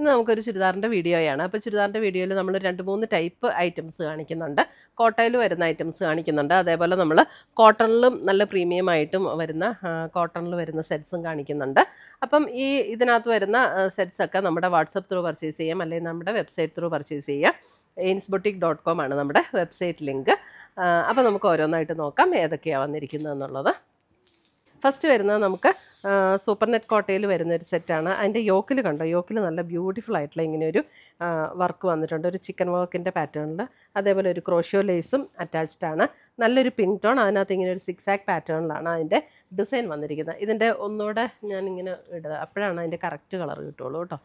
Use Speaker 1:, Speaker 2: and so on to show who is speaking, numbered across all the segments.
Speaker 1: ഇന്ന് നമുക്കൊരു ചുരിദാറിൻ്റെ വീഡിയോയാണ് അപ്പോൾ ചുരിദാറിൻ്റെ വീഡിയോയിൽ നമ്മൾ രണ്ട് മൂന്ന് ടൈപ്പ് ഐറ്റംസ് കാണിക്കുന്നുണ്ട് കോട്ടയിൽ വരുന്ന ഐറ്റംസ് കാണിക്കുന്നുണ്ട് അതേപോലെ നമ്മൾ കോട്ടണിലും നല്ല പ്രീമിയം ആയിട്ടും വരുന്ന കോട്ടണിൽ വരുന്ന സെറ്റ്സും കാണിക്കുന്നുണ്ട് അപ്പം ഈ ഇതിനകത്ത് വരുന്ന സെറ്റ്സൊക്കെ നമ്മുടെ വാട്സപ്പ് ത്രൂ പർച്ചേസ് ചെയ്യാം അല്ലെങ്കിൽ നമ്മുടെ വെബ്സൈറ്റ് ത്രൂ പർച്ചേസ് ചെയ്യാം എയിൻസ് ബൊട്ടിക് ഡോട്ട് കോം ആണ് നമ്മുടെ വെബ്സൈറ്റ് ലിങ്ക് അപ്പോൾ നമുക്ക് ഓരോന്നായിട്ട് നോക്കാം ഏതൊക്കെയാണ് വന്നിരിക്കുന്നത് എന്നുള്ളത് ഫസ്റ്റ് വരുന്നത് നമുക്ക് സൂപ്പർ നെറ്റ് കോട്ടയിൽ വരുന്ന ഒരു സെറ്റാണ് അതിൻ്റെ യോക്കിൽ കണ്ടോ യോക്കിൽ നല്ല ബ്യൂട്ടിഫുൾ ആയിട്ടുള്ള ഇങ്ങനെ ഒരു വർക്ക് വന്നിട്ടുണ്ട് ഒരു ചിക്കൻ വർക്കിൻ്റെ പാറ്റേണിൽ അതേപോലെ ഒരു ക്രോഷ്യോ ലേസും അറ്റാച്ച്ഡ് ആണ് നല്ലൊരു പിങ്ക് ടോൺ അതിനകത്ത് ഇങ്ങനെ ഒരു സിക്സ് ആക്ക് പാറ്റേണിലാണ് അതിൻ്റെ ഡിസൈൻ വന്നിരിക്കുന്നത് ഇതിൻ്റെ ഒന്നുകൂടെ ഞാനിങ്ങനെ ഇടുക അപ്പോഴാണ് അതിൻ്റെ കറക്റ്റ് കളർ കിട്ടുള്ളൂ കേട്ടോ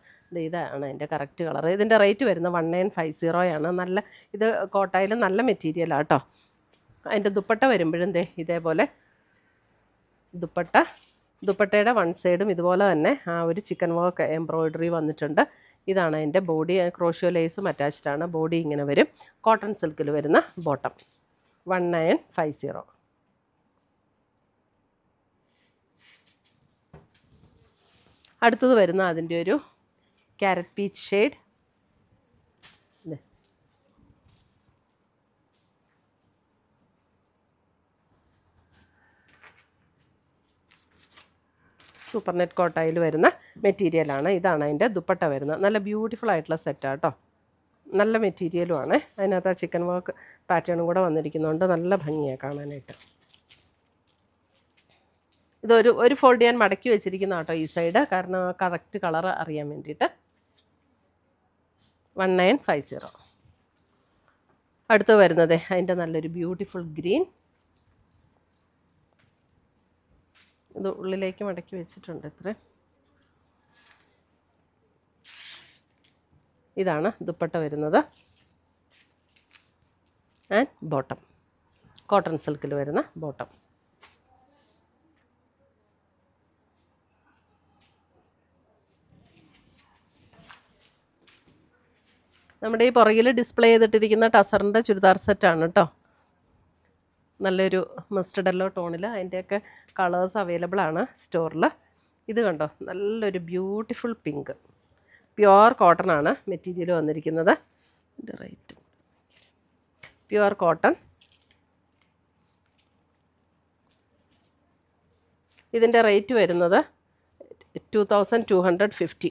Speaker 1: ഇതാണ് അതിൻ്റെ കറക്റ്റ് കളർ ഇതിൻ്റെ റേറ്റ് വരുന്നത് വൺ നയൻ ഫൈവ് സീറോയാണ് നല്ല ഇത് കോട്ടയിൽ നല്ല മെറ്റീരിയലാണ് കേട്ടോ അതിൻ്റെ ദുപ്പട്ട വരുമ്പോഴും ദേ ഇതേപോലെ ദുപ്പട്ട ദുപ്പട്ടയുടെ വൺ സൈഡും ഇതുപോലെ തന്നെ ആ ഒരു ചിക്കൻ വർക്ക് എംബ്രോയിഡറി വന്നിട്ടുണ്ട് ഇതാണ് അതിൻ്റെ ബോഡി ക്രോഷ്യോ ലേസും അറ്റാച്ച്ഡാണ് ബോഡി ഇങ്ങനെ വരും കോട്ടൺ സിൽക്കിൽ വരുന്ന bottom one nine five zero അടുത്തത് വരുന്ന അതിൻ്റെ ഒരു carrot peach shade super net കോട്ടായിൽ വരുന്ന മെറ്റീരിയലാണ് ഇതാണ് അതിൻ്റെ ദുപ്പട്ട വരുന്നത് നല്ല ബ്യൂട്ടിഫുൾ ആയിട്ടുള്ള കേട്ടോ നല്ല മെറ്റീരിയലുമാണ് അതിനകത്ത് ആ ചിക്കൻ വർക്ക് പാറ്റേണും കൂടെ വന്നിരിക്കുന്നതുകൊണ്ട് നല്ല ഭംഗിയാണ് കാണാനായിട്ട് ഇതൊരു ഒരു ഫോൾഡ് ചെയ്യാൻ മടക്കി വെച്ചിരിക്കുന്ന കേട്ടോ ഈ സൈഡ് കാരണം കറക്റ്റ് കളർ അറിയാൻ വേണ്ടിയിട്ട് വൺ നയൻ ഫൈവ് സീറോ അടുത്ത് വരുന്നത് അതിൻ്റെ നല്ലൊരു ബ്യൂട്ടിഫുൾ ഗ്രീൻ ഇത് ഉള്ളിലേക്ക് മടക്കി വെച്ചിട്ടുണ്ട് ഇത്ര ഇതാണ് ദുപ്പട്ട വരുന്നത് ആൻഡ് ബോട്ടം കോട്ടൺ സിൽക്കിൽ വരുന്ന ബോട്ടം നമ്മുടെ ഈ പുറകിൽ ഡിസ്പ്ലേ ചെയ്തിട്ടിരിക്കുന്ന ടസറിൻ്റെ ചുരിദാർ സെറ്റാണ് കേട്ടോ നല്ലൊരു മസ്റ്റഡല്ലോ ടോണിൽ അതിൻ്റെയൊക്കെ കളേഴ്സ് അവൈലബിൾ ആണ് സ്റ്റോറിൽ ഇത് കണ്ടോ നല്ലൊരു ബ്യൂട്ടിഫുൾ പിങ്ക് പ്യുവർ കോട്ടൺ ആണ് മെറ്റീരിയൽ വന്നിരിക്കുന്നത് ഇതിൻ്റെ റേറ്റ് പ്യുവർ കോട്ടൺ ഇതിൻ്റെ റേറ്റ് വരുന്നത് two thousand two hundred fifty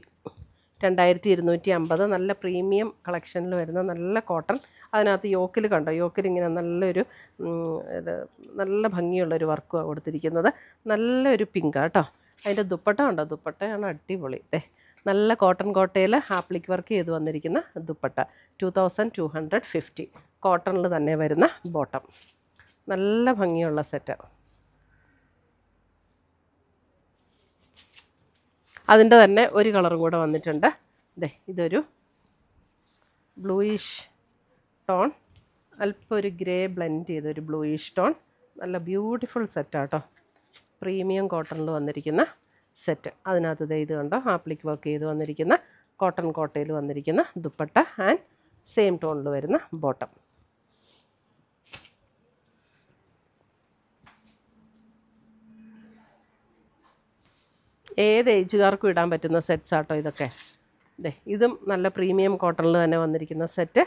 Speaker 1: രണ്ടായിരത്തി ഇരുന്നൂറ്റി അമ്പത് നല്ല പ്രീമിയം കളക്ഷനിൽ വരുന്ന നല്ല കോട്ടൺ അതിനകത്ത് യോക്കിൽ കണ്ടോ യോക്കിൽ ഇങ്ങനെ നല്ലൊരു ഇത് നല്ല ഭംഗിയുള്ളൊരു വർക്കുമാണ് കൊടുത്തിരിക്കുന്നത് നല്ലൊരു പിങ്ക് കേട്ടോ അതിൻ്റെ ദുപ്പട്ട കണ്ടോ ദുപ്പട്ടയാണ് അടിപൊളി ഇതേ നല്ല കോട്ടൺ കോട്ടയിൽ ആപ്ലിക് വർക്ക് ചെയ്ത് വന്നിരിക്കുന്ന dupatta two thousand two hundred fifty കോട്ടണിൽ തന്നെ വരുന്ന ബോട്ടം നല്ല ഭംഗിയുള്ള സെറ്റാണ് അതിൻ്റെ തന്നെ ഒരു കളർ കൂടെ വന്നിട്ടുണ്ട് ഇതേ ഇതൊരു ബ്ലൂയിഷ് ടോൺ അല്പം ഒരു ഗ്രേ ബ്ലെൻഡ് ചെയ്തൊരു ബ്ലൂയിഷ് ടോൺ നല്ല ബ്യൂട്ടിഫുൾ സെറ്റാട്ടോ പ്രീമിയം കോട്ടണിൽ വന്നിരിക്കുന്ന സെറ്റ് അതിനകത്ത് ഇതേ ഇത് കണ്ടോ ആപ്ലിക് വർക്ക് ചെയ്ത് വന്നിരിക്കുന്ന കോട്ടൺ കോട്ടയിൽ വന്നിരിക്കുന്ന ദുപ്പട്ട ആൻഡ് സെയിം ടോണിൽ വരുന്ന ബോട്ടം ഏത് ഏജുകാർക്കും ഇടാൻ പറ്റുന്ന സെറ്റ്സ് ആട്ടോ ഇതൊക്കെ അതെ ഇതും നല്ല പ്രീമിയം കോട്ടണിൽ തന്നെ വന്നിരിക്കുന്ന set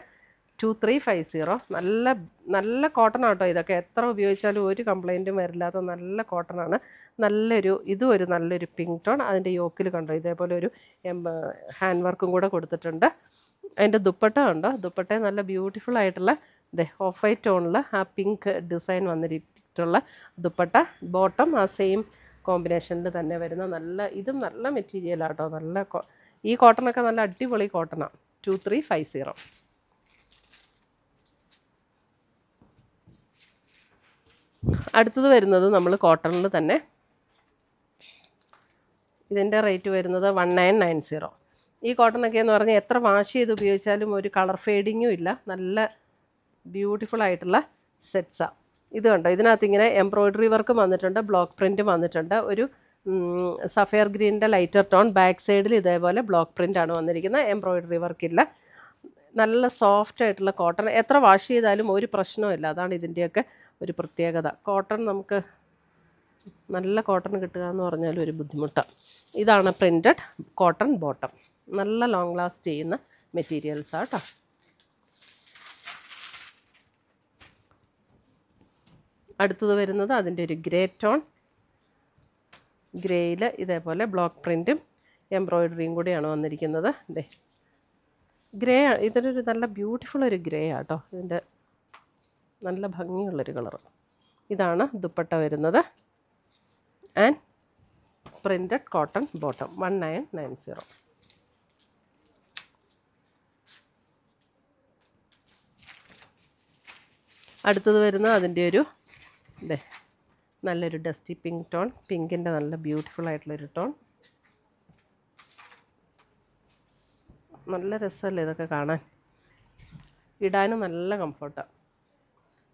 Speaker 1: two three five zero നല്ല നല്ല കോട്ടൺ ആട്ടോ ഇതൊക്കെ എത്ര ഉപയോഗിച്ചാലും ഒരു കംപ്ലൈൻറ്റും വരില്ലാത്ത നല്ല കോട്ടണാണ് നല്ലൊരു ഇതും ഒരു നല്ലൊരു പിങ്ക് ടോൺ അതിൻ്റെ യോക്കിൽ കണ്ടോ ഇതേപോലെ ഒരു ഹാൻഡ് വർക്കും കൂടെ കൊടുത്തിട്ടുണ്ട് അതിൻ്റെ ദുപ്പട്ട കണ്ടോ ദുപ്പട്ട നല്ല ബ്യൂട്ടിഫുൾ ആയിട്ടുള്ള ഇതേ ഓഫ് വൈറ്റ് ടോണിൽ ആ പിങ്ക് ഡിസൈൻ വന്നിരിച്ചിട്ടുള്ള ദുപ്പട്ട ബോട്ടം ആ സെയിം കോമ്പിനേഷനിൽ തന്നെ വരുന്ന നല്ല ഇതും നല്ല മെറ്റീരിയലാട്ടോ നല്ല ഈ കോട്ടണൊക്കെ നല്ല അടിപൊളി കോട്ടണാണ് ടു ത്രീ ഫൈവ് സീറോ അടുത്തത് വരുന്നത് നമ്മൾ കോട്ടണിൽ തന്നെ ഇതിൻ്റെ റേറ്റ് വരുന്നത് വൺ നയൻ നയൻ സീറോ ഈ കോട്ടണൊക്കെ എന്ന് പറഞ്ഞാൽ എത്ര വാഷ് ചെയ്ത് ഉപയോഗിച്ചാലും ഒരു കളർ ഫേഡിങ്ങും ഇല്ല നല്ല ബ്യൂട്ടിഫുൾ ആയിട്ടുള്ള സെറ്റ്സാണ് ഇത് കണ്ടോ ഇതിനകത്ത് ഇങ്ങനെ എംബ്രോയ്ഡറി വർക്കും വന്നിട്ടുണ്ട് ബ്ലോക്ക് പ്രിൻറ്റും വന്നിട്ടുണ്ട് ഒരു സഫയർ ഗ്രീനിൻ്റെ ലൈറ്റർ ടോൺ ബാക്ക് സൈഡിൽ ഇതേപോലെ ബ്ലോക്ക് പ്രിൻ്റാണ് വന്നിരിക്കുന്നത് എംബ്രോയ്ഡറി വർക്കില്ല നല്ല സോഫ്റ്റ് ആയിട്ടുള്ള കോട്ടൺ എത്ര വാഷ് ചെയ്താലും ഒരു പ്രശ്നമില്ല അതാണ് ഇതിൻ്റെയൊക്കെ ഒരു പ്രത്യേകത കോട്ടൺ നമുക്ക് നല്ല കോട്ടൺ കിട്ടുക എന്ന് പറഞ്ഞാൽ ഒരു ബുദ്ധിമുട്ടാണ് ഇതാണ് പ്രിൻറ്റഡ് കോട്ടൺ ബോട്ടം നല്ല ലോങ് ലാസ്റ്റ് ചെയ്യുന്ന മെറ്റീരിയൽസാണ് കേട്ടോ അടുത്തത് വരുന്നത് അതിൻ്റെ ഒരു ഗ്രേ ടോൺ ഗ്രേയിൽ ഇതേപോലെ ബ്ലോക്ക് പ്രിൻറ്റും എംബ്രോയിഡറിയും കൂടിയാണ് വന്നിരിക്കുന്നത് ഇതേ ഗ്രേ ഇതൊരു നല്ല ബ്യൂട്ടിഫുൾ ഒരു ഗ്രേ ആട്ടോ ഇതിൻ്റെ നല്ല ഭംഗിയുള്ളൊരു കളർ ഇതാണ് ദുപ്പട്ട വരുന്നത് and printed cotton bottom one nine nine zero അടുത്തത് വരുന്ന അതിൻ്റെ ഒരു ദേ നല്ലൊരു ഡസ്റ്റി പിങ്ക് ടോൺ പിങ്കിൻ്റെ നല്ല ബ്യൂട്ടിഫുൾ ആയിട്ടുള്ളൊരു ടോൺ നല്ല രസമല്ലേ ഇതൊക്കെ കാണാൻ ഇടാനും നല്ല കംഫർട്ടാണ്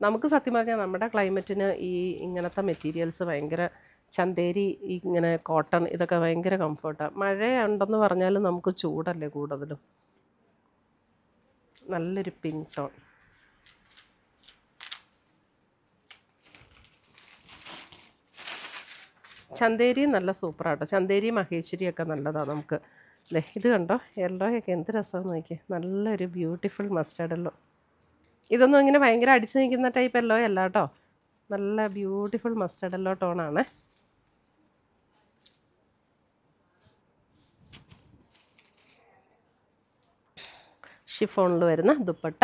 Speaker 1: നമുക്ക് സത്യം പറഞ്ഞാൽ നമ്മുടെ ക്ലൈമറ്റിന് ഈ ഇങ്ങനത്തെ മെറ്റീരിയൽസ് ഭയങ്കര ചന്തേരി ഇങ്ങനെ കോട്ടൺ ഇതൊക്കെ ഭയങ്കര കംഫർട്ടാണ് മഴയുണ്ടെന്ന് പറഞ്ഞാലും നമുക്ക് ചൂടല്ലേ കൂടുതലും നല്ലൊരു പിങ്ക് ടോൺ ചന്തേരി നല്ല സൂപ്പറാട്ടോ ചന്തേരി മഹേശ്വരിയൊക്കെ നല്ലതാണ് നമുക്ക് ഇത് കണ്ടോ യെല്ലോയൊക്കെ എന്ത് രസമാണ് നോക്കിയേ നല്ലൊരു ബ്യൂട്ടിഫുൾ മസ്റ്റേർഡ് ഇതൊന്നും ഇങ്ങനെ ഭയങ്കര അടിച്ചു നിൽക്കുന്ന ടൈപ്പ് എല്ലോ അല്ല കേട്ടോ നല്ല ബ്യൂട്ടിഫുൾ മസ്റ്റേർഡ് എല്ലോ ടോണാണ് ഷിഫോണിൽ വരുന്ന dupatta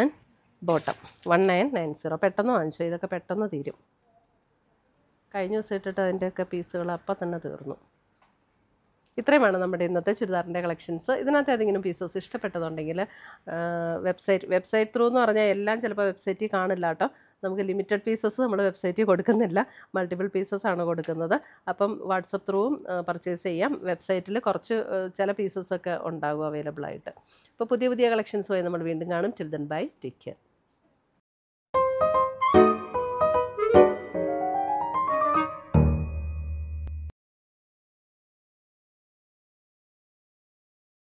Speaker 1: and bottom one nine nine zero പെട്ടെന്ന് വാങ്ങിച്ചോ ഇതൊക്കെ പെട്ടെന്ന് തീരും കഴിഞ്ഞ ദിവസം ഇട്ടിട്ട് അതിൻ്റെയൊക്കെ പീസുകൾ അപ്പം തന്നെ തീർന്നു ഇത്രയുമാണ് നമ്മുടെ ഇന്നത്തെ ചുരിദാറിൻ്റെ കളക്ഷൻസ് ഇതിനകത്ത് ഏതെങ്കിലും പീസസ് ഇഷ്ടപ്പെട്ടതുണ്ടെങ്കിൽ വെബ്സൈറ്റ് വെബ്സൈറ്റ് ത്രൂ എന്ന് പറഞ്ഞാൽ എല്ലാം ചിലപ്പോൾ വെബ്സൈറ്റിൽ കാണില്ല കേട്ടോ നമുക്ക് ലിമിറ്റഡ് പീസസ് നമ്മൾ വെബ്സൈറ്റിൽ കൊടുക്കുന്നില്ല മൾട്ടിപ്പിൾ പീസസ് ആണ് കൊടുക്കുന്നത് അപ്പം വാട്സപ്പ് ത്രൂവും പർച്ചേസ് ചെയ്യാം വെബ്സൈറ്റിൽ കുറച്ച് ചില പീസസ് ഒക്കെ ഉണ്ടാകും അവൈലബിൾ ആയിട്ട് അപ്പോൾ പുതിയ പുതിയ പോയി നമ്മൾ വീണ്ടും കാണും ചിൽഡ്രൻ ബൈ ടേക്ക് കെയർ